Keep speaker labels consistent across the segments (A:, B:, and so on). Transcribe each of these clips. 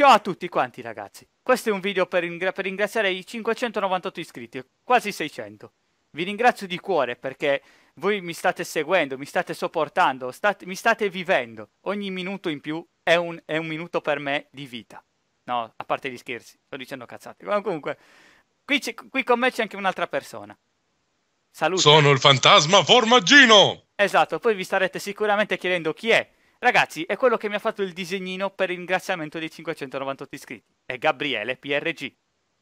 A: Ciao a tutti quanti ragazzi, questo è un video per, ringra per, ringraziare i 598 iscritti, quasi 600. Vi ringrazio di cuore perché voi mi state seguendo, mi state sopportando, stat mi state vivendo. Ogni minuto in più è un, è un, minuto per me di vita. No, a parte gli scherzi, sto dicendo cazzate. Ma comunque, qui, qui con me c'è anche un'altra persona. Saluto. Sono il
B: fantasma Formaggino!
A: Esatto, poi vi starete sicuramente chiedendo chi è Ragazzi, è quello che mi ha fatto il disegnino per il ringraziamento dei 598 iscritti. È Gabriele PRG.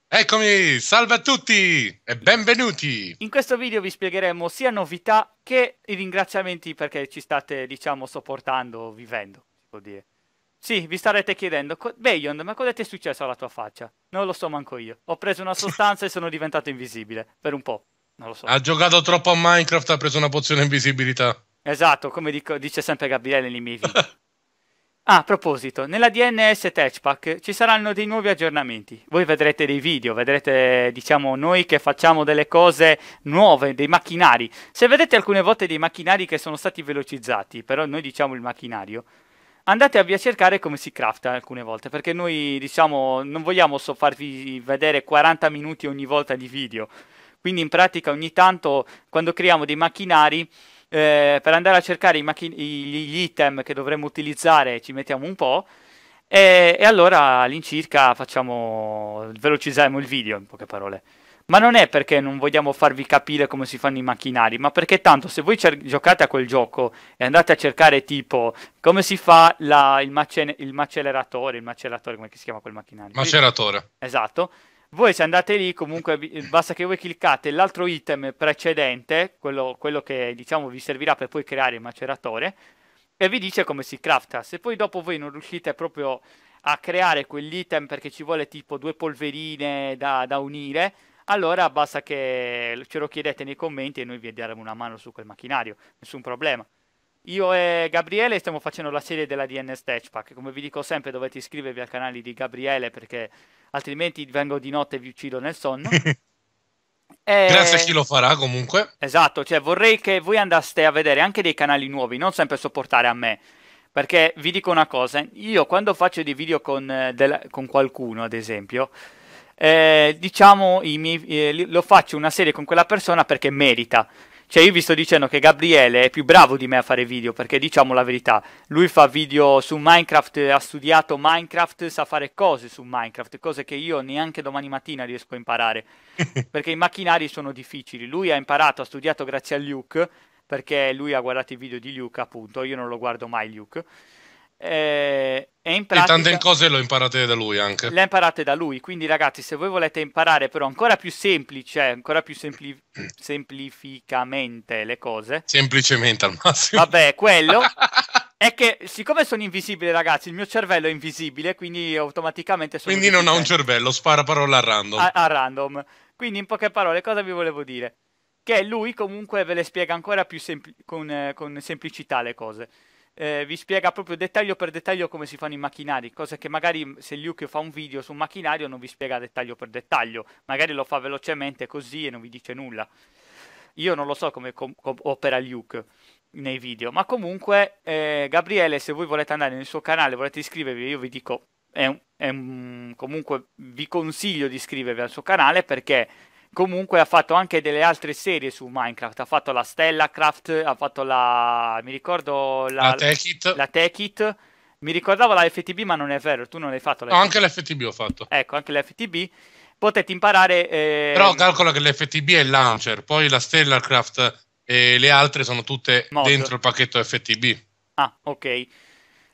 B: Eccomi, salve a tutti e benvenuti!
A: In questo video vi spiegheremo sia novità che i ringraziamenti perché ci state, diciamo, sopportando, vivendo, si può dire. Sì, vi starete chiedendo, Beyond, ma cosa ti è successo alla tua faccia? Non lo so manco io. Ho preso una sostanza e sono diventato invisibile, per un po', non lo so. Ha
B: giocato troppo a Minecraft, ha preso una pozione invisibilità.
A: Esatto, come dico, dice sempre Gabriele nei miei video. ah, a proposito, nella DNS Touchpack ci saranno dei nuovi aggiornamenti. Voi vedrete dei video, vedrete, diciamo, noi che facciamo delle cose nuove, dei macchinari. Se vedete alcune volte dei macchinari che sono stati velocizzati, però noi diciamo il macchinario, andate a cercare come si crafta alcune volte, perché noi diciamo non vogliamo so farvi vedere 40 minuti ogni volta di video. Quindi in pratica ogni tanto quando creiamo dei macchinari eh, per andare a cercare machi- gli item che dovremmo utilizzare ci mettiamo un po'. E, e, allora all'incirca facciamo, velocizziamo il video in poche parole. Ma non è perché non vogliamo farvi capire come si fanno i macchinari, ma perché tanto se voi cer- giocate a quel gioco e andate a cercare tipo come si fa la, il, macen- il macelleratore, il macellatore, come si chiama quel macchinario? Maceratore. Esatto. Voi se andate lì, comunque eh, basta che voi cliccate l'altro item precedente, quello, quello che diciamo vi servirà per poi creare il maceratore, e vi dice come si crafta. Se poi dopo voi non riuscite proprio a creare quell'item perché ci vuole tipo due polverine da, da unire, allora basta che ce lo chiedete nei commenti e noi vi daremo una mano su quel macchinario, nessun problema. Io e Gabriele stiamo facendo la serie della DNS Patch Pack, come vi dico sempre dovete iscrivervi al canale di Gabriele perché altrimenti vengo di notte e vi uccido nel sonno. E... Grazie a chi lo farà comunque. Esatto, cioè vorrei che voi andaste a vedere anche dei canali nuovi, non sempre sopportare a me. Perché vi dico una cosa, io quando faccio dei video con, eh, del, con qualcuno, ad esempio, eh, diciamo miei, eh, lo faccio una serie con quella persona perché merita. Cioè, io vi sto dicendo che Gabriele è più bravo di me a fare video, perché diciamo la verità, lui fa video su Minecraft, eh, ha studiato Minecraft, sa fare cose su Minecraft, cose che io neanche domani mattina riesco a imparare, perché i macchinari sono difficili. Lui ha imparato, ha studiato grazie a Luke, perché lui ha guardato i video di Luke, appunto, io non lo guardo mai Luke. Eh, e in pratica, e tante
B: cose le ho imparate da lui anche. Le ho
A: imparate da lui, quindi ragazzi, se voi volete imparare però ancora più semplice, ancora più sempli- semplificamente le cose.
B: Semplicemente al
A: massimo. Vabbè, quello è che siccome sono invisibile, ragazzi, il mio cervello è invisibile, quindi automaticamente sono Quindi non ha un
B: cervello, spara parole a random. A, a
A: random. Quindi in poche parole cosa vi volevo dire? Che lui comunque ve le spiega ancora più sempl- con, eh, con semplicità le cose eh, vi spiega proprio dettaglio per dettaglio come si fanno i macchinari, cosa che magari se Luke fa un video su un macchinario non vi spiega dettaglio per dettaglio, magari lo fa velocemente così e non vi dice nulla. Io non lo so come com- opera Luke nei video, ma comunque eh, Gabriele, se voi volete andare nel suo canale, volete iscrivervi, io vi dico, è un, è un, comunque vi consiglio di iscrivervi al suo canale perché comunque ha fatto anche delle altre serie su Minecraft, ha fatto la Stellacraft, ha fatto la... mi ricordo la, la Tech La Tech It. Mi ricordavo la FTB, ma non è vero, tu non l'hai fatto. no, anche l'FTB ho fatto. Ecco, anche l'FTB. Potete imparare... Eh... Però
B: calcola che l'FTB è il launcher, poi la Stellarcraft e le altre sono tutte Mod. dentro il pacchetto FTB.
A: Ah, ok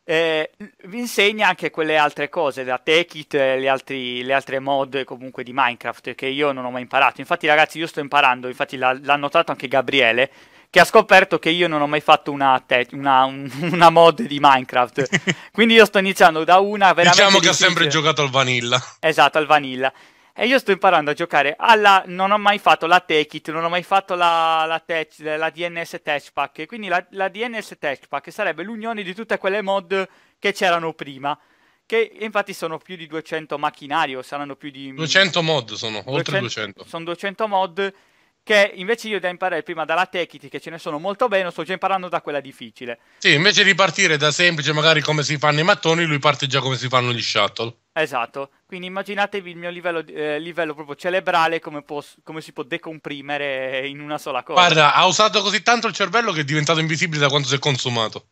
A: eh, vi insegna anche quelle altre cose, da Tekit e eh, le, altri, le altre mod comunque di Minecraft che io non ho mai imparato. Infatti ragazzi io sto imparando, infatti l'ha, l'ha notato anche Gabriele, che ha scoperto che io non ho mai fatto una, te- una, una mod di Minecraft. Quindi io sto iniziando da una veramente. Diciamo che difficile. ha sempre giocato al vanilla. Esatto, al vanilla. E io sto imparando a giocare alla... Non ho mai fatto la Tekit, non ho mai fatto la, la, tech, la DNS Touchpack. E quindi la, la DNS Touchpack sarebbe l'unione di tutte quelle mod che c'erano prima. Che infatti sono più di 200 macchinari o saranno più di... 200
B: mod sono, 200, oltre 200.
A: Sono 200 mod che invece io da imparare prima dalla Techiti, che ce ne sono molto bene, sto già imparando da quella difficile.
B: Sì, invece di partire da semplice, magari come si fanno i mattoni, lui parte già come si fanno gli shuttle.
A: Esatto, quindi immaginatevi il mio livello, eh, livello proprio cerebrale come, come, si può decomprimere in una sola cosa. Guarda,
B: ha usato così tanto il cervello che è diventato invisibile da quanto si è consumato.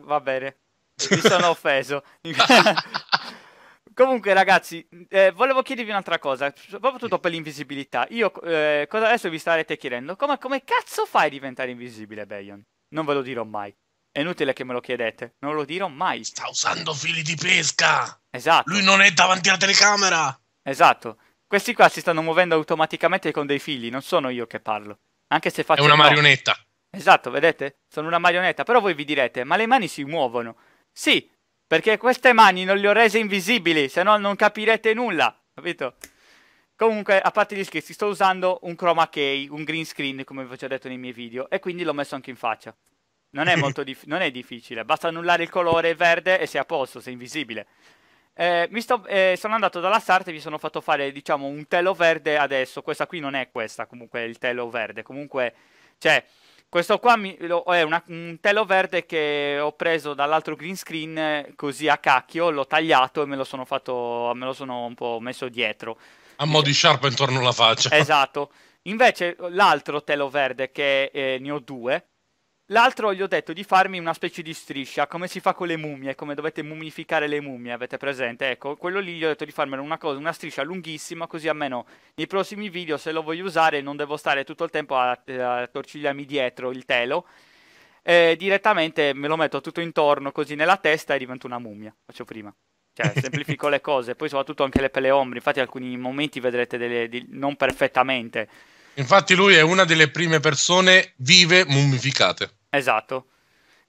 B: Va bene, mi sono
A: offeso. Comunque ragazzi, eh, volevo chiedervi un'altra cosa, soprattutto per l'invisibilità. Io, eh, cosa adesso vi starete chiedendo? Come, come cazzo fai a diventare invisibile, Bayon? Non ve lo dirò mai. È inutile che me lo chiedete, non lo dirò mai. Sta
B: usando fili di pesca!
A: Esatto. Lui non è davanti alla telecamera. Esatto. Questi qua si stanno muovendo automaticamente con dei figli, non sono io che parlo. Anche se faccio... È una marionetta. Esatto, vedete? Sono una marionetta. Però voi vi direte, ma le mani si muovono. Sì, perché queste mani non le ho rese invisibili, se no non capirete nulla, capito? Comunque, a parte gli scherzi, sto usando un chroma key, un green screen, come vi ho già detto nei miei video, e quindi l'ho messo anche in faccia. Non è, molto dif- non è difficile, basta annullare il colore verde e sei a posto, sei invisibile. Eh, sto, eh, sono andato dalla Sarte e mi sono fatto fare, diciamo, un telo verde adesso. Questa qui non è questa, comunque, il telo verde. Comunque, cioè, questo qua mi, lo, è una, un telo verde che ho preso dall'altro green screen eh, così a cacchio, l'ho tagliato e me lo sono fatto, me lo sono un po' messo dietro.
B: A mo' di sciarpa intorno alla faccia.
A: Esatto. Invece l'altro telo verde, che eh, ne ho due, L'altro gli ho detto di farmi una specie di striscia, come si fa con le mummie, come dovete mummificare le mummie, avete presente? Ecco, quello lì gli ho detto di farmelo una cosa, una striscia lunghissima, così almeno nei prossimi video se lo voglio usare non devo stare tutto il tempo a, a torcigliarmi dietro il telo. E direttamente me lo metto tutto intorno così nella testa e divento una mummia, faccio prima. Cioè, semplifico le cose, poi soprattutto anche le pelle ombre, infatti alcuni momenti vedrete delle, di, non perfettamente Infatti lui è una delle prime persone vive mummificate. Esatto.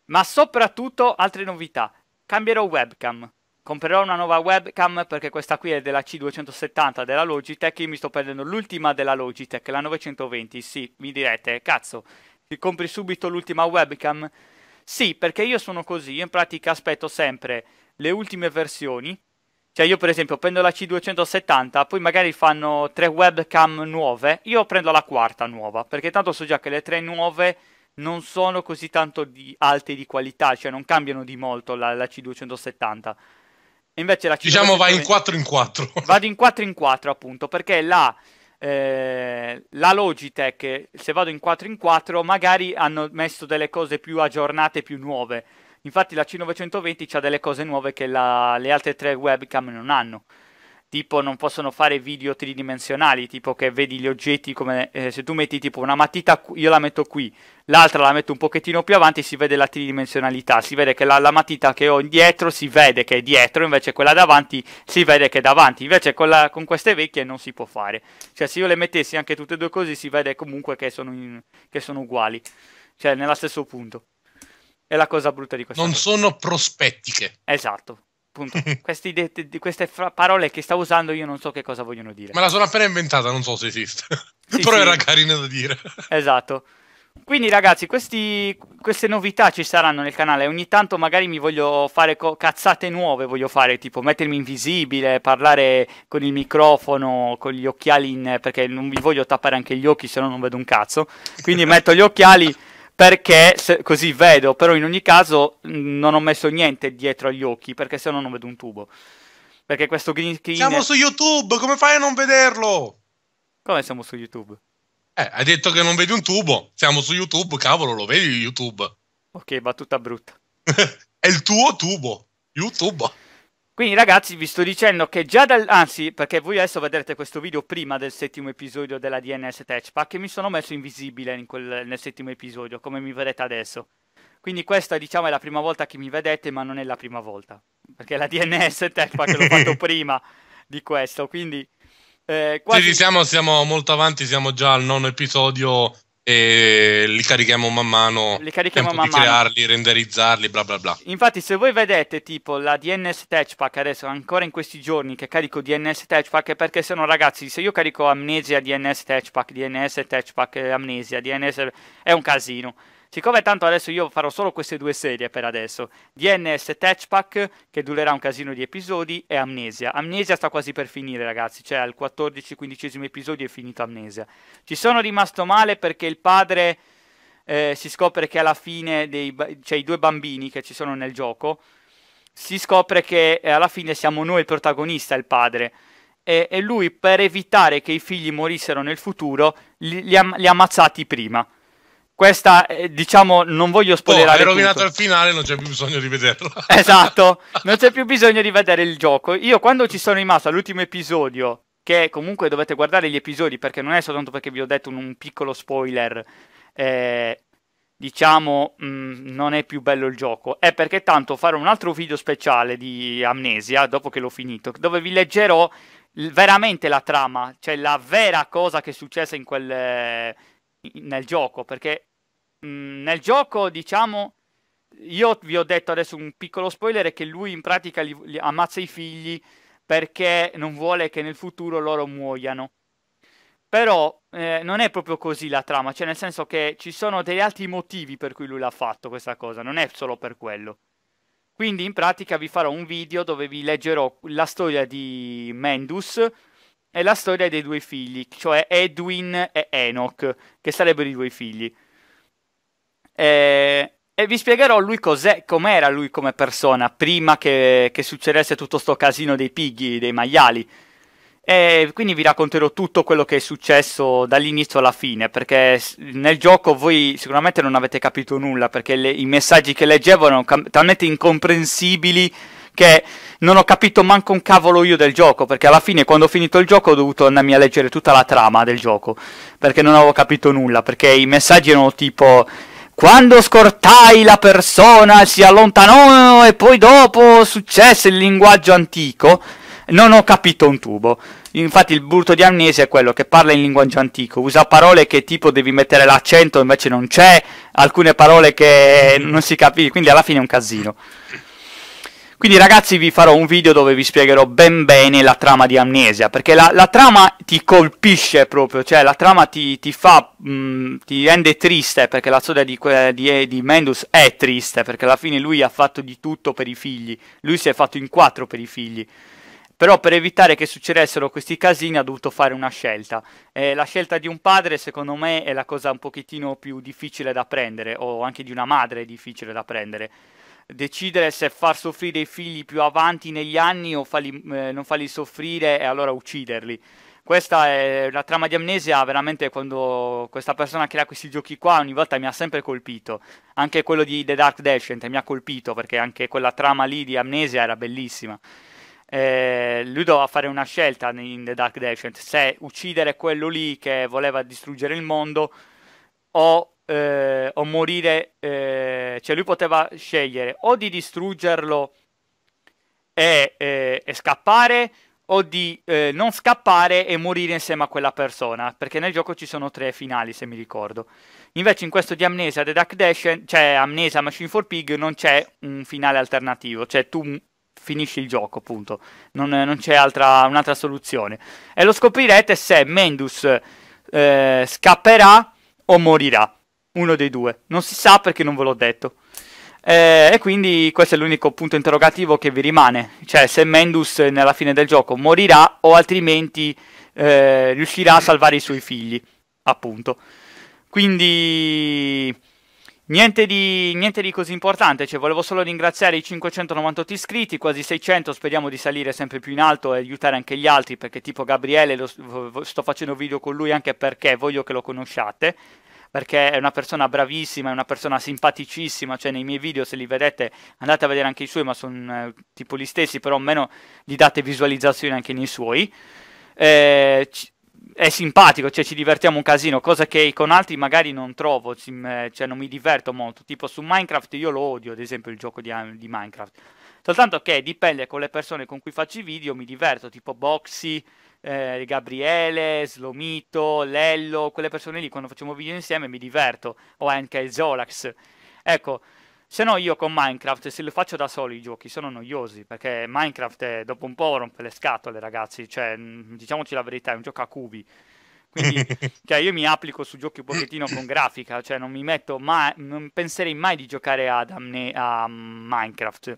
A: Ma soprattutto altre novità. Cambierò webcam. Comprerò una nuova webcam perché questa qui è della C270 della Logitech. Io mi sto prendendo l'ultima della Logitech, la 920. Sì, mi direte, cazzo, ti compri subito l'ultima webcam? Sì, perché io sono così. Io in pratica aspetto sempre le ultime versioni cioè io per esempio prendo la C270, poi magari fanno tre webcam nuove, io prendo la quarta nuova, perché tanto so già che le tre nuove non sono così tanto di alte di qualità, cioè non cambiano di molto la, la C270. invece la C270 diciamo va in 4 in 4. Vado in 4 in 4 appunto, perché la, eh, la Logitech, se vado in 4 in 4, magari hanno messo delle cose più aggiornate, più nuove Infatti la C920 ha delle cose nuove che la, le altre tre webcam non hanno. Tipo non possono fare video tridimensionali, tipo che vedi gli oggetti come eh, se tu metti tipo una matita, io la metto qui, l'altra la metto un pochettino più avanti, si vede la tridimensionalità, si vede che la, la matita che ho indietro si vede che è dietro, invece quella davanti si vede che è davanti, invece con, la, con queste vecchie non si può fare. Cioè se io le mettessi anche tutte e due così si vede comunque che sono, in, che sono uguali, cioè nello stesso punto. È la cosa brutta di questa Non cosa. sono prospettiche. Esatto. de- de- queste fra- parole che sta usando io non so che cosa vogliono dire. Me
B: la sono appena inventata, non so se esiste.
A: Sì, Però sì. era carina da dire. Esatto. Quindi ragazzi, questi, queste novità ci saranno nel canale. Ogni tanto magari mi voglio fare co- cazzate nuove, voglio fare tipo mettermi invisibile, parlare con il microfono, con gli occhiali in... perché non vi voglio tappare anche gli occhi, se no non vedo un cazzo. Quindi metto gli occhiali perché se, così vedo, però in ogni caso mm, non ho messo niente dietro agli occhi perché se no non vedo un tubo. Perché questo green screen... Siamo su
B: YouTube, come fai a non vederlo? Come siamo su YouTube? Eh, hai detto che non vedi un tubo. Siamo su YouTube, cavolo, lo vedi YouTube.
A: Ok, battuta brutta. È il tuo tubo, YouTube. Quindi ragazzi vi sto dicendo che già dal... anzi perché voi adesso vedrete questo video prima del settimo episodio della DNS Touchpad che mi sono messo invisibile in quel... nel settimo episodio come mi vedete adesso. Quindi questa diciamo è la prima volta che mi vedete ma non è la prima volta perché la DNS Touchpad l'ho fatto prima di questo quindi... Eh, quasi... Sì, sì siamo,
B: siamo molto avanti, siamo già al nono episodio e li carichiamo man mano, li carichiamo man mano. crearli, renderizzarli, bla bla bla.
A: Infatti, se voi vedete tipo la DNS Touchpack adesso, ancora in questi giorni che carico DNS Touchpack, è perché se ragazzi, se io carico Amnesia DNS Touchpack, DNS Touchpack, Amnesia DNS, è un casino. Siccome tanto adesso io farò solo queste due serie per adesso, DNS Touchpack che durerà un casino di episodi e Amnesia. Amnesia sta quasi per finire ragazzi, cioè al 14-15 episodio è finita Amnesia. Ci sono rimasto male perché il padre eh, si scopre che alla fine, dei, cioè i due bambini che ci sono nel gioco, si scopre che eh, alla fine siamo noi il protagonista, il padre e, lui per evitare che i figli morissero nel futuro li, li, ha, li ha ammazzati prima. Questa, eh, diciamo, non voglio oh, spoilerare. Oh, hai rovinato tutto. il
B: finale, non c'è più bisogno di vederlo. esatto,
A: non c'è più bisogno di vedere il gioco. Io quando ci sono rimasto all'ultimo episodio, che comunque dovete guardare gli episodi perché non è soltanto perché vi ho detto un, un piccolo spoiler, eh, diciamo, mh, mm, non è più bello il gioco. È perché tanto farò un altro video speciale di Amnesia, dopo che l'ho finito, dove vi leggerò veramente la trama, cioè la vera cosa che è successa in quel... Eh, nel gioco, perché mh, mm, nel gioco, diciamo, io vi ho detto adesso un piccolo spoiler, è che lui in pratica li, li ammazza i figli perché non vuole che nel futuro loro muoiano. Però eh, non è proprio così la trama, cioè nel senso che ci sono degli altri motivi per cui lui l'ha fatto questa cosa, non è solo per quello. Quindi in pratica vi farò un video dove vi leggerò la storia di Mendus, è la storia dei due figli, cioè Edwin e Enoch, che sarebbero i due figli. E, eh, e vi spiegherò lui com'era lui come persona, prima che, che succedesse tutto questo casino dei pighi, dei maiali. E quindi vi racconterò tutto quello che è successo dall'inizio alla fine, perché nel gioco voi sicuramente non avete capito nulla, perché le, i messaggi che leggevo erano cam- talmente incomprensibili che non ho capito manco un cavolo io del gioco, perché alla fine quando ho finito il gioco ho dovuto andarmi a leggere tutta la trama del gioco, perché non avevo capito nulla, perché i messaggi erano tipo... Quando scortai la persona si allontanò e poi dopo successe il linguaggio antico, non ho capito un tubo. Infatti il brutto di Amnesia è quello che parla in linguaggio antico, usa parole che tipo devi mettere l'accento invece non c'è, alcune parole che non si capisce, quindi alla fine è un casino. Quindi ragazzi vi farò un video dove vi spiegherò ben bene la trama di Amnesia, perché la, la trama ti colpisce proprio, cioè la trama ti, ti fa, mh, mm, ti rende triste, perché la storia di, di, di, Mendus è triste, perché alla fine lui ha fatto di tutto per i figli, lui si è fatto in quattro per i figli. Però per evitare che succedessero questi casini ha dovuto fare una scelta. Eh, la scelta di un padre secondo me è la cosa un pochettino più difficile da prendere, o anche di una madre è difficile da prendere decidere se far soffrire i figli più avanti negli anni o farli, eh, non farli soffrire e allora ucciderli. Questa è la trama di Amnesia, veramente quando questa persona crea questi giochi qua ogni volta mi ha sempre colpito. Anche quello di The Dark Descent mi ha colpito perché anche quella trama lì di Amnesia era bellissima. Eh, lui doveva fare una scelta in The Dark Descent, se uccidere quello lì che voleva distruggere il mondo o eh, o morire, eh, cioè lui poteva scegliere o di distruggerlo e, e, eh, e scappare o di eh, non scappare e morire insieme a quella persona, perché nel gioco ci sono tre finali se mi ricordo. Invece in questo di Amnesia The Duck Dash, cioè Amnesia Machine for Pig, non c'è un finale alternativo, cioè tu finisci il gioco, appunto, non, non c'è altra, un'altra soluzione. E lo scoprirete se Mendus eh, scapperà o morirà uno dei due. Non si sa perché non ve l'ho detto. Eh, e quindi questo è l'unico punto interrogativo che vi rimane, cioè se Mendus eh, nella fine del gioco morirà o altrimenti eh, riuscirà a salvare i suoi figli, appunto. Quindi niente di, niente di così importante, cioè, volevo solo ringraziare i 598 iscritti, quasi 600, speriamo di salire sempre più in alto e aiutare anche gli altri, perché tipo Gabriele lo, sto facendo video con lui anche perché voglio che lo conosciate, perché è una persona bravissima, è una persona simpaticissima, cioè nei miei video se li vedete andate a vedere anche i suoi, ma sono eh, tipo gli stessi, però almeno gli date visualizzazioni anche nei suoi. Eh, è simpatico, cioè ci divertiamo un casino, cosa che con altri magari non trovo, mm, eh, cioè non mi diverto molto, tipo su Minecraft io lo odio, ad esempio il gioco di, ah, di Minecraft, soltanto che dipende con le persone con cui faccio i video, mi diverto, tipo Boxy, eh, Gabriele, Slomito, Lello, quelle persone lì quando facciamo video insieme mi diverto, o anche Zolax. Ecco, se no io con Minecraft, se lo faccio da solo i giochi, sono noiosi, perché Minecraft è, eh, dopo un po' rompe le scatole ragazzi, cioè diciamoci la verità, è un gioco a cubi. Quindi cioè, io mi applico su giochi un pochettino con grafica, cioè non mi metto mai, non penserei mai di giocare ad Amne- a Minecraft.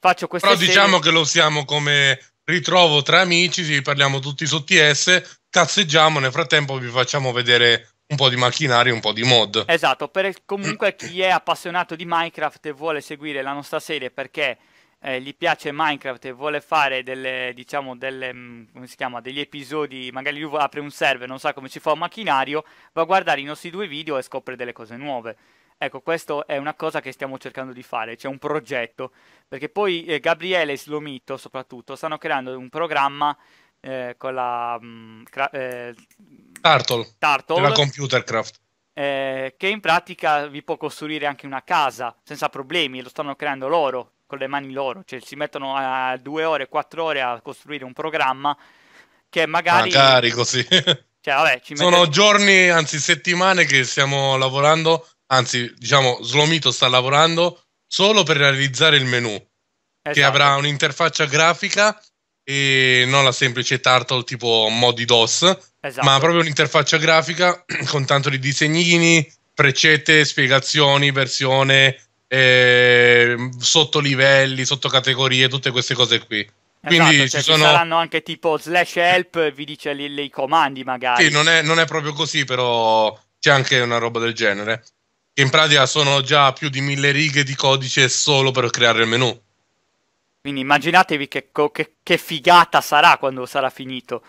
A: Faccio queste Però diciamo serie... diciamo
B: che lo usiamo come ritrovo tra amici, ci parliamo tutti sotto S, cazzeggiamo, nel frattempo vi facciamo vedere un po' di macchinari, un po' di mod.
A: Esatto, per comunque mm. chi è appassionato di Minecraft e vuole seguire la nostra serie perché eh, gli piace Minecraft e vuole fare delle, diciamo, delle, mm, come si chiama, degli episodi, magari lui apre un server, e non sa come ci fa un macchinario, va a guardare i nostri due video e scopre delle cose nuove. Ecco, questa è una cosa che stiamo cercando di fare, c'è cioè un progetto, perché poi eh, Gabriele e Slomito soprattutto stanno creando un programma eh, con la... Mh, mm, cra- eh, Turtle, Turtle. La computer Eh, che in pratica vi può costruire anche una casa senza problemi, lo stanno creando loro, con le mani loro, cioè si mettono a due ore, quattro ore a costruire un programma che magari... Magari così. Cioè, vabbè, ci mettete... Sono
B: giorni, anzi settimane che stiamo lavorando anzi diciamo Slomito sta lavorando solo per realizzare il menu, esatto. che avrà un'interfaccia grafica e non la semplice turtle tipo modi DOS, esatto. ma proprio un'interfaccia grafica con tanto di disegnini, precette, spiegazioni, versione, eh, sottolivelli, sottocategorie, tutte queste cose qui. Esatto, Quindi esatto, cioè ci, sono... saranno
A: anche tipo slash help, vi dice i comandi magari. Sì, non è,
B: non è proprio così, però c'è anche una roba del genere che In pratica sono già più di mille righe di codice solo per creare il menu.
A: Quindi immaginatevi che, che, che figata sarà quando sarà finito.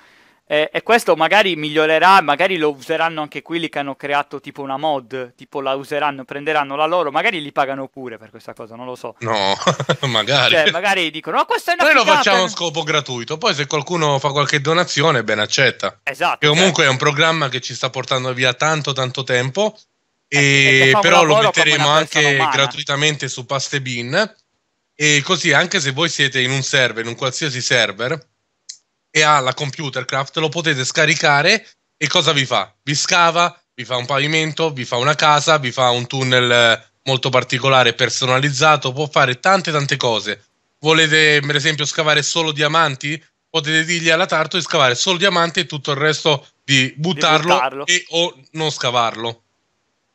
A: Eh, e questo magari migliorerà, magari lo useranno anche quelli che hanno creato tipo una mod, tipo la useranno, prenderanno la loro, magari li pagano pure per questa cosa, non lo so.
B: No, magari. Cioè, magari
A: dicono, ma questo è una Noi figata. lo facciamo a scopo
B: gratuito, poi se qualcuno fa qualche donazione, ben accetta. Esatto. Che cioè comunque certo. è un programma che ci sta portando via tanto tanto tempo eh, cioè, e però lo metteremo anche umana. gratuitamente su Pastebin E così anche se voi siete in un server, in un qualsiasi server e ha la computer craft lo potete scaricare e cosa vi fa? Vi scava, vi fa un pavimento, vi fa una casa, vi fa un tunnel eh, molto particolare, personalizzato, può fare tante tante cose. Volete per esempio scavare solo diamanti? Potete dirgli alla Tarto di scavare solo diamanti e tutto il resto di buttarlo, di buttarlo. e o non scavarlo.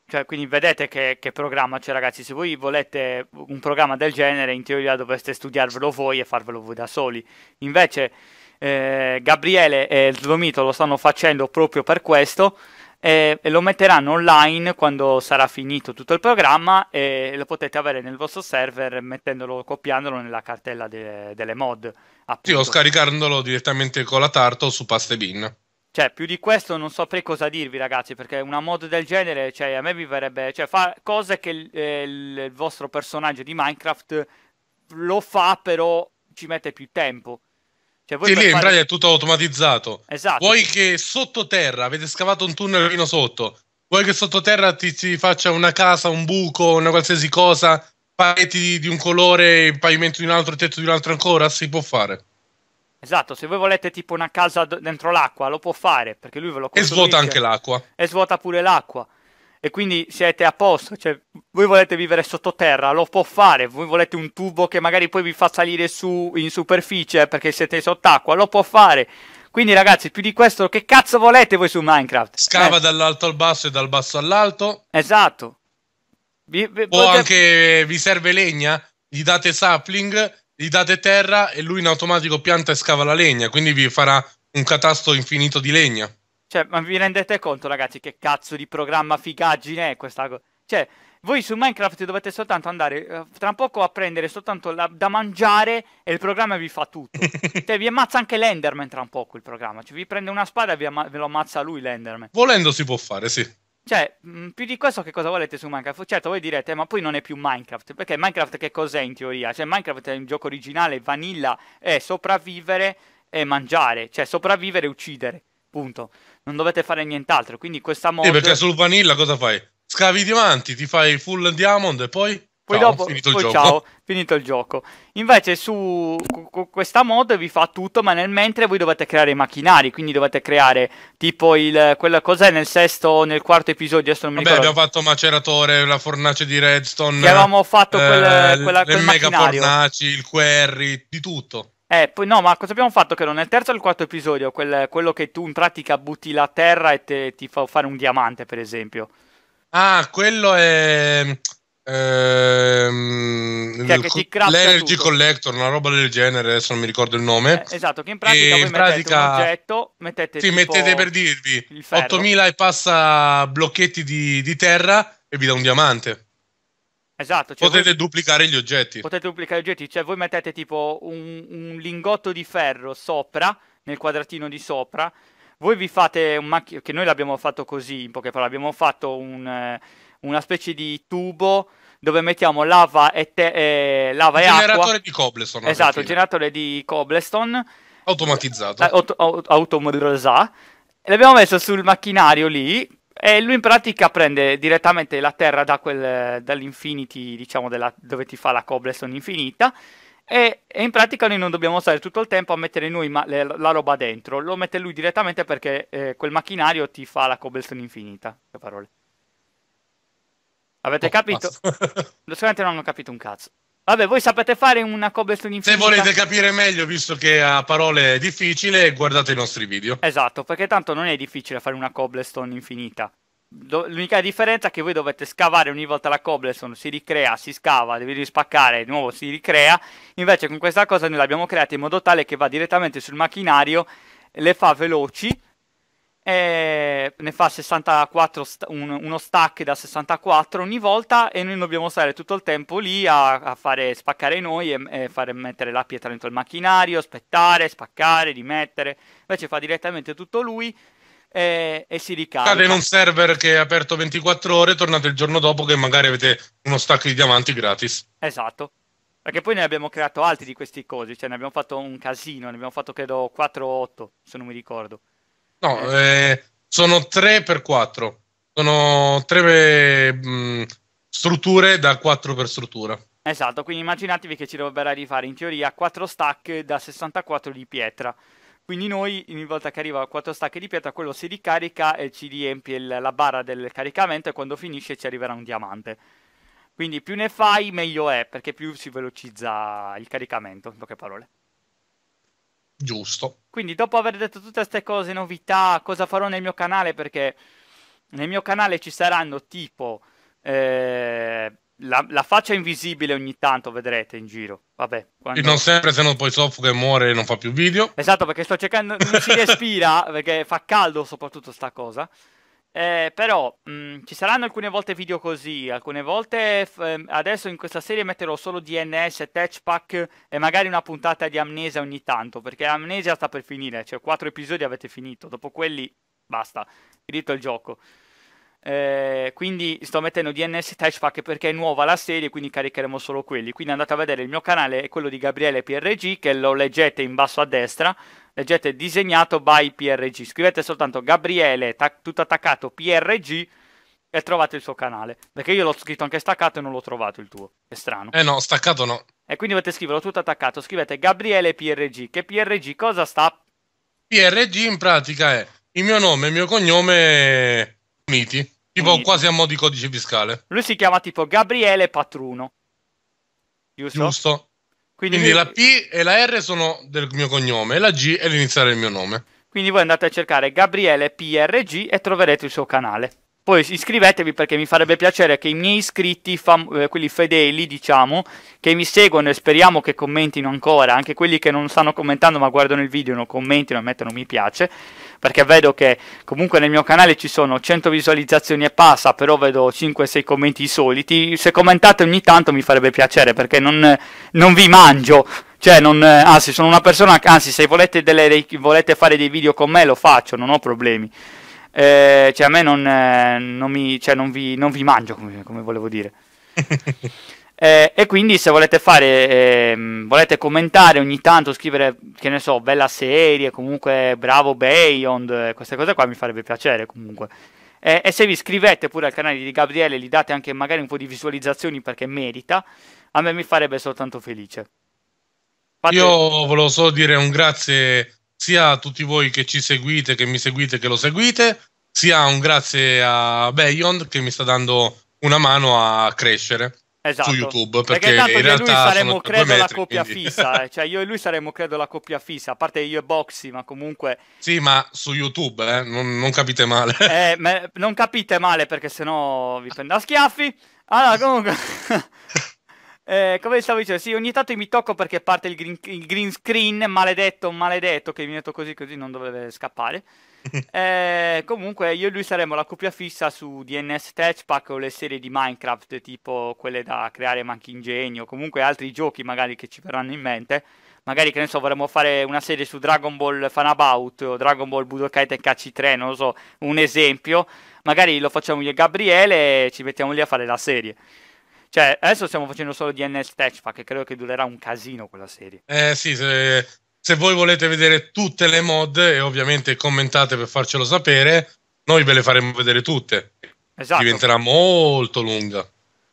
A: Cioè, quindi vedete che, che programma c'è, ragazzi. Se voi volete un programma del genere, in teoria dovreste studiarvelo voi e farvelo voi da soli. Invece, eh, Gabriele e il Slomito lo stanno facendo proprio per questo. E, e lo metteranno online quando sarà finito tutto il programma e lo potete avere nel vostro server mettendolo, copiandolo nella cartella de, delle mod. Appunto. Sì, o
B: scaricandolo direttamente con la tarta o su Pastebin.
A: Cioè, più di questo non saprei cosa dirvi, ragazzi, perché una mod del genere, cioè, a me mi verrebbe... Cioè, fa cose che il, eh, il vostro personaggio di Minecraft lo fa, però ci mette più tempo. Cioè, sì, lì fare... in pratica è
B: tutto automatizzato. Esatto. Vuoi che sottoterra, avete scavato un tunnelino sotto, vuoi che sottoterra ti, ti faccia una casa, un buco, una qualsiasi cosa, pareti di, di un colore, pavimento di un altro, tetto di un altro ancora? Si può fare.
A: Esatto, se voi volete tipo una casa dentro l'acqua, lo può fare, perché lui ve lo costruisce. E svuota anche l'acqua. E svuota pure l'acqua. E quindi siete a posto, cioè voi volete vivere sottoterra, lo può fare, voi volete un tubo che magari poi vi fa salire su in superficie perché siete sott'acqua, lo può fare. Quindi ragazzi, più di questo che cazzo volete voi su Minecraft? Scava eh.
B: dall'alto al basso e dal basso all'alto. Esatto. Vi, vi, o potete... anche vi serve legna? Gli date sapling gli date terra e lui in automatico pianta e scava la legna, quindi vi farà un catasto infinito di legna.
A: Cioè, ma vi rendete conto, ragazzi, che cazzo di programma figaggine è questa cosa? Cioè, voi su Minecraft dovete soltanto andare eh, tra poco a prendere soltanto la, da mangiare e il programma vi fa tutto. cioè, vi ammazza anche l'Enderman tra un poco il programma. Cioè, vi prende una spada e amma- ve lo ammazza lui l'Enderman.
B: Volendo si può fare, sì.
A: Cioè, mh, mm, più di questo che cosa volete su Minecraft? Certo, voi direte, ma poi non è più Minecraft, perché Minecraft che cos'è in teoria? Cioè, Minecraft è un gioco originale, vanilla, è sopravvivere e mangiare, cioè sopravvivere e uccidere, punto. Non dovete fare nient'altro, quindi questa eh, mod... Sì, perché sul
B: vanilla cosa fai? Scavi i diamanti, ti fai full diamond e poi? Poi ciao, dopo, finito poi ciao,
A: finito il gioco. Invece su questa mod vi fa tutto, ma nel mentre voi dovete creare i macchinari, quindi dovete creare tipo il... Quella, cos'è nel sesto, nel quarto episodio? Adesso non mi Vabbè, ricordo.
B: abbiamo fatto maceratore, la fornace di redstone. Che avevamo fatto quel, eh, quella, quel mega fornaci, il query, di tutto.
A: Eh, poi no, ma cosa abbiamo fatto? Che nel terzo e il quarto episodio, quel, quello che tu in pratica butti la terra e te, ti fa fare un diamante, per esempio.
B: Ah, quello è... Ehm, cioè co- l'Energy tutto. Collector, una roba del genere, adesso non mi ricordo il nome.
A: Eh, esatto, che in pratica, in pratica... mettete oggetto, mettete sì, mettete per dirvi 8000
B: e passa blocchetti di, di, terra e vi da un diamante.
A: Esatto, cioè potete voi...
B: duplicare gli oggetti.
A: Potete duplicare gli oggetti, cioè voi mettete tipo un, un lingotto di ferro sopra, nel quadratino di sopra, voi vi fate un macchio, che noi l'abbiamo fatto così, in poche parole, abbiamo fatto un... Eh una specie di tubo dove mettiamo lava e, te- eh, lava e acqua. generatore di
B: cobblestone. Esatto, generatore
A: di cobblestone. Automatizzato. Aut- eh, aut- automatizzato. L'abbiamo messo sul macchinario lì e lui in pratica prende direttamente la terra da quel, dall'infinity, diciamo, della, dove ti fa la cobblestone infinita. E, e, in pratica noi non dobbiamo stare tutto il tempo a mettere noi ma- le, la roba dentro, lo mette lui direttamente perché eh, quel macchinario ti fa la cobblestone infinita. Che parole. Avete oh, capito? Sicuramente non hanno capito un cazzo. Vabbè, voi sapete fare una cobblestone infinita. Se volete capire meglio, visto che a parole è difficile, guardate i nostri video. Esatto, perché tanto non è difficile fare una cobblestone infinita. Do- l'unica differenza è che voi dovete scavare ogni volta la cobblestone, si ricrea, si scava, devi rispaccare, di nuovo si ricrea. Invece con questa cosa noi l'abbiamo creata in modo tale che va direttamente sul macchinario, le fa veloci eh, ne fa 64 st- un, uno stack da 64 ogni volta e noi dobbiamo stare tutto il tempo lì a, a fare spaccare noi e, e, fare mettere la pietra dentro il macchinario, aspettare, spaccare, rimettere. Invece fa direttamente tutto lui e, e si ricarica. Cade in un
B: server che è aperto 24 ore, tornate il giorno dopo che magari avete uno stack di diamanti gratis.
A: Esatto. Perché poi ne abbiamo creato altri di questi cosi, cioè ne abbiamo fatto un casino, ne abbiamo fatto credo 4 o 8, se non mi ricordo.
B: No, eh, sono 3 per 4. Sono 3 mh, mm, strutture da 4 per struttura.
A: Esatto, quindi immaginatevi che ci dovrebbe rifare in teoria 4 stack da 64 di pietra. Quindi noi, ogni volta che arriva 4 stack di pietra, quello si ricarica e ci riempie il, la barra del caricamento e quando finisce ci arriverà un diamante. Quindi più ne fai, meglio è, perché più si velocizza il caricamento, in poche parole.
B: Giusto.
A: Quindi dopo aver detto tutte queste cose, novità, cosa farò nel mio canale, perché nel mio canale ci saranno tipo eh, la, la, faccia invisibile ogni tanto, vedrete in giro. Vabbè. Quando... non
B: sempre, se no poi soffoca e muore e non fa più video.
A: Esatto, perché sto cercando, non si respira, perché fa caldo soprattutto sta cosa. Eh, però mh, ci saranno alcune volte video così, alcune volte f- ehm, adesso in questa serie metterò solo DNS, Touchpack e magari una puntata di Amnesia ogni tanto, perché Amnesia sta per finire, cioè 4 episodi avete finito, dopo quelli basta, finito il gioco. Eh, quindi sto mettendo DNS Touchpack perché è nuova la serie, quindi caricheremo solo quelli. Quindi andate a vedere il mio canale è quello di Gabriele PRG, che lo leggete in basso a destra, leggete disegnato by PRG, scrivete soltanto Gabriele, ta- tutto attaccato, PRG e trovate il suo canale, perché io l'ho scritto anche staccato e non l'ho trovato il tuo, è strano. Eh no, staccato no. E quindi dovete scriverlo tutto attaccato, scrivete Gabriele PRG, che PRG cosa sta?
B: PRG in pratica è il mio nome il mio cognome uniti. Tipo Unito. quasi a mo' di codice fiscale.
A: Lui si chiama tipo Gabriele Patruno. Giusto? Giusto. Quindi, Quindi la P e
B: la R sono del mio cognome e la G è l'iniziale del mio nome.
A: Quindi voi andate a cercare Gabriele PRG e troverete il suo canale. Poi iscrivetevi perché mi farebbe piacere che i miei iscritti, fam- eh, quelli fedeli, diciamo, che mi seguono e speriamo che commentino ancora, anche quelli che non stanno commentando ma guardano il video, non commentino e mettono mi piace, perché vedo che comunque nel mio canale ci sono 100 visualizzazioni e passa, però vedo 5-6 commenti i soliti. Se commentate ogni tanto mi farebbe piacere perché non, non vi mangio. Cioè, non, anzi, sono una persona. che, Anzi, se volete, delle, volete fare dei video con me, lo faccio, non ho problemi. Eh, cioè, a me non, eh, non, mi, cioè non vi, vi, mangio, come, come volevo dire. Eh, e quindi se volete fare, eh, volete commentare ogni tanto, scrivere, che ne so, bella serie, comunque bravo Bayond, eh, queste cose qua mi farebbe piacere comunque. Eh, e se vi iscrivete pure al canale di Gabriele, gli date anche magari un po' di visualizzazioni perché merita, a me mi farebbe soltanto felice. Fate... Io
B: volevo solo dire un grazie sia a tutti voi che ci seguite, che mi seguite, che lo seguite, sia un grazie a Bayond che mi sta dando una mano a crescere
A: esatto. su YouTube. Perché, perché tanto in realtà lui saremmo, credo, metri, la coppia quindi. fissa. Eh. Cioè, io e lui saremmo, credo, la coppia fissa. A parte io e Boxy, ma comunque.
B: Sì, ma su YouTube, eh, non, non, capite male.
A: Eh, ma non capite male perché sennò vi prendo a schiaffi. Allora, comunque. Eh, come stavo dicendo, sì, ogni tanto mi tocco perché parte il green, il green, screen, maledetto, maledetto, che mi metto così così non dovrebbe scappare. eh, comunque io e lui saremo la coppia fissa su DNS Touchpack o le serie di Minecraft, tipo quelle da creare Manchi Ingegno, comunque altri giochi magari che ci verranno in mente. Magari che ne so, vorremmo fare una serie su Dragon Ball Fan o Dragon Ball Budokai Tenkaichi 3, non lo so, un esempio. Magari lo facciamo io e Gabriele e ci mettiamo lì a fare la serie. Cioè, adesso stiamo facendo solo DNS Touchpack, che credo che durerà un casino quella serie.
B: Eh sì, se se voi volete vedere tutte le mod e ovviamente commentate per farcelo sapere, noi ve le faremo vedere tutte.
A: Esatto. Diventerà
B: molto lunga.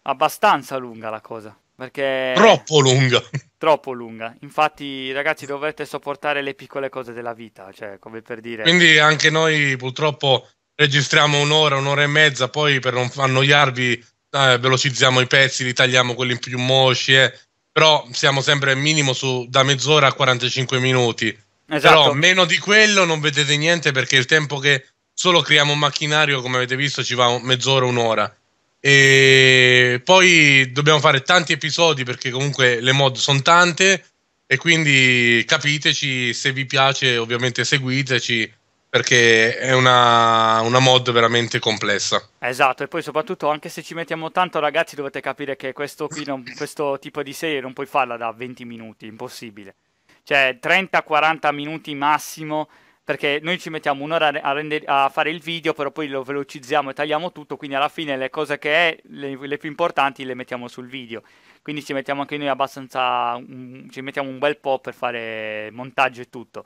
A: Abbastanza lunga la cosa. Perché... Troppo lunga. Troppo lunga. Infatti, ragazzi, dovete sopportare le piccole cose della vita, cioè, come per dire. Quindi
B: anche noi purtroppo registriamo un'ora, un'ora e mezza, poi per non annoiarvi eh, velocizziamo i pezzi, li tagliamo quelli più mosci, eh, però siamo sempre minimo su da mezz'ora a 45 minuti. Esatto. Però meno di quello non vedete niente perché il tempo che solo creiamo un macchinario, come avete visto, ci va mezz'ora, un'ora. E poi dobbiamo fare tanti episodi perché comunque le mod sono tante e quindi capiteci se vi piace, ovviamente seguiteci perché è una, una, mod veramente complessa.
A: Esatto, e poi soprattutto anche se ci mettiamo tanto ragazzi dovete capire che questo, non, questo tipo di serie non puoi farla da 20 minuti, impossibile. Cioè 30-40 minuti massimo, perché noi ci mettiamo un'ora a, render, a, fare il video, però poi lo velocizziamo e tagliamo tutto, quindi alla fine le cose che è, le, le più importanti le mettiamo sul video. Quindi ci mettiamo anche noi abbastanza, un, ci mettiamo un bel po' per fare montaggio e tutto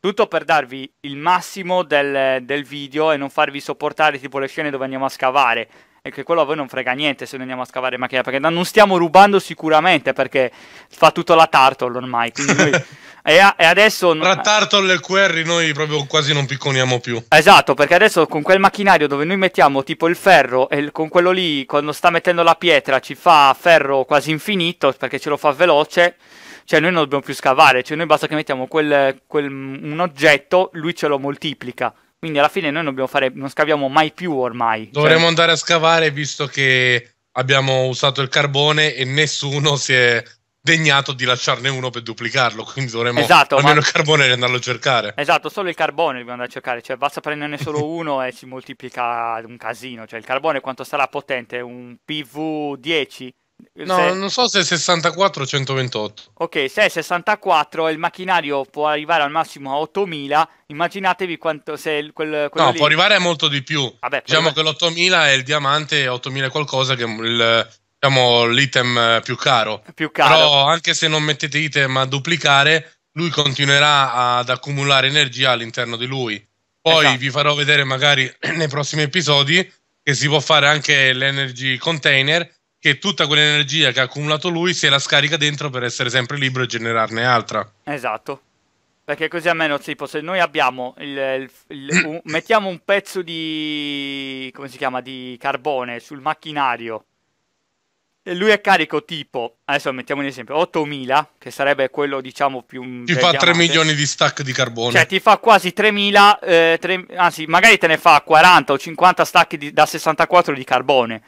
A: tutto per darvi il massimo del, del video e non farvi sopportare tipo le scene dove andiamo a scavare e che quello a voi non frega niente se noi andiamo a scavare macchina, perché non stiamo rubando sicuramente, perché fa tutto la Tartle ormai. Noi... e, a- e, adesso... Tra Tartle e Querry noi proprio quasi non picconiamo più. Esatto, perché adesso con quel macchinario dove noi mettiamo tipo il ferro e con quello lì, quando sta mettendo la pietra, ci fa ferro quasi infinito, perché ce lo fa veloce cioè noi non dobbiamo più scavare, cioè noi basta che mettiamo quel, quel, mm, un oggetto, lui ce lo moltiplica. Quindi alla fine noi non, fare, non scaviamo mai più ormai. Cioè, dovremmo cioè... andare
B: a scavare visto che abbiamo usato il carbone e nessuno si è degnato di lasciarne uno per duplicarlo. Quindi dovremmo esatto, almeno ma... il carbone andarlo a cercare.
A: Esatto, solo il carbone dobbiamo andare a cercare. Cioè, basta prenderne solo uno e si moltiplica un casino. Cioè, il carbone quanto sarà potente? Un PV10? No, se... non so
B: se è 64 o 128.
A: Ok, se è 64 il macchinario può arrivare al massimo a 8000, immaginatevi quanto se quel, No, lì... può arrivare a
B: molto di più. Vabbè, diciamo arrivare... che l'8000 è il diamante, 8000 qualcosa che è il, diciamo, l'item eh, più caro. Più caro. Però anche se non mettete item a duplicare, lui continuerà ad accumulare energia all'interno di lui. Poi esatto. vi farò vedere magari nei prossimi episodi che si può fare anche l'energy container che tutta quell'energia che ha accumulato lui se la scarica dentro per essere sempre libero e generarne altra.
A: Esatto. Perché così almeno, tipo, se noi abbiamo il, il, il, un, mettiamo un pezzo di... come si chiama? Di carbone sul macchinario e lui è carico tipo, adesso mettiamo un esempio, 8000, che sarebbe quello diciamo più... Ti fa 3 milioni di stack di carbone. Cioè ti fa quasi 3000, eh, 3, anzi magari te ne fa 40 o 50 stack di, da 64 di carbone.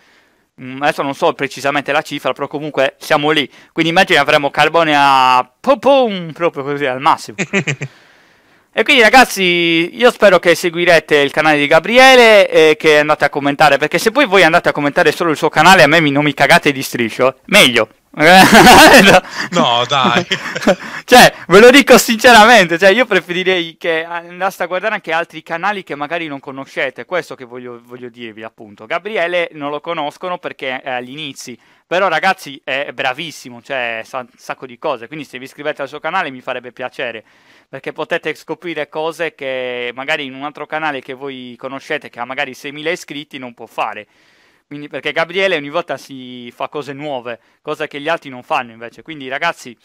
A: Mm, adesso non so precisamente la cifra, però comunque siamo lì. Quindi immagini avremo carbone a pum, pum proprio così al massimo. e quindi ragazzi, io spero che seguirete il canale di Gabriele e che andate a commentare, perché se poi voi andate a commentare solo il suo canale, a me non mi cagate di striscio, meglio no. Eh? no, dai. cioè, ve lo dico sinceramente, cioè, io preferirei che andaste a guardare anche altri canali che magari non conoscete, questo che voglio, voglio dirvi appunto. Gabriele non lo conoscono perché è agli inizi, però ragazzi è bravissimo, cioè sa un sacco di cose, quindi se vi iscrivete al suo canale mi farebbe piacere, perché potete scoprire cose che magari in un altro canale che voi conoscete, che ha magari 6.000 iscritti, non può fare. Quindi, perché Gabriele ogni volta si fa cose nuove, cosa che gli altri non fanno invece. Quindi ragazzi,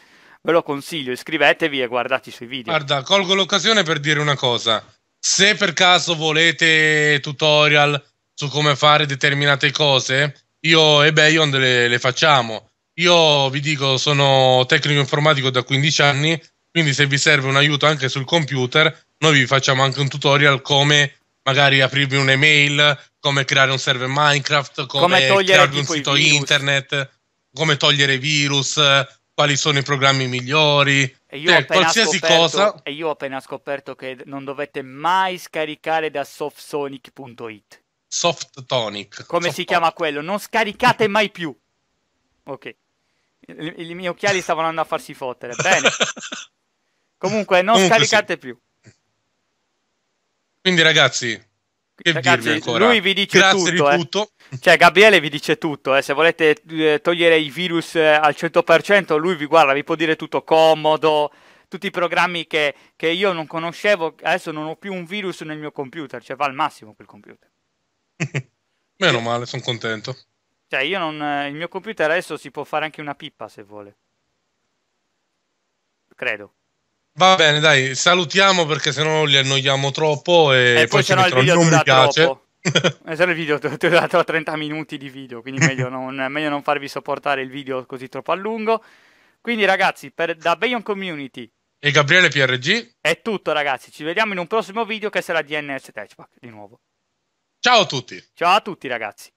A: ve lo consiglio, iscrivetevi e guardate i suoi video. Guarda, colgo
B: l'occasione per dire una cosa. Se per caso volete tutorial su come fare determinate cose, io e Bayon le, le facciamo. Io vi dico, sono tecnico informatico da 15 anni, quindi se vi serve un aiuto anche sul computer, noi vi facciamo anche un tutorial come magari aprirvi un'email, come creare un server Minecraft, come, come creare un sito internet, come togliere virus, quali sono i programmi migliori, e io, cioè, qualsiasi cosa.
A: E io ho appena scoperto che non dovete mai scaricare da softsonic.it. Soft Come Soft si chiama quello? Non scaricate mai più. Ok. I, i miei occhiali stavano andando a farsi fottere. Bene. Comunque, non Comunque scaricate sì. più.
B: Quindi ragazzi, che ragazzi, ancora? Lui vi dice Grazie tutto, di eh.
A: tutto. Cioè, Gabriele vi dice tutto. Eh. Se volete eh, togliere i virus eh, al 100%, lui vi guarda, vi può dire tutto comodo. Tutti i programmi che, che, io non conoscevo, adesso non ho più un virus nel mio computer. Cioè, va al massimo quel computer.
B: Meno male, sono contento.
A: Cioè, io non. Eh, il mio computer adesso si può fare anche una pippa se vuole. Credo.
B: Va bene, dai, salutiamo perché se no li annoiamo troppo e, e poi, se no il video non mi piace. Troppo.
A: Eh, solo il video ti ho dato 30 minuti di video, quindi meglio non, meglio non, farvi sopportare il video così troppo a lungo. Quindi ragazzi, per, da Bayon Community e Gabriele PRG è tutto ragazzi, ci vediamo in un prossimo video che sarà DNS Touchback di nuovo. Ciao a tutti. Ciao a tutti ragazzi.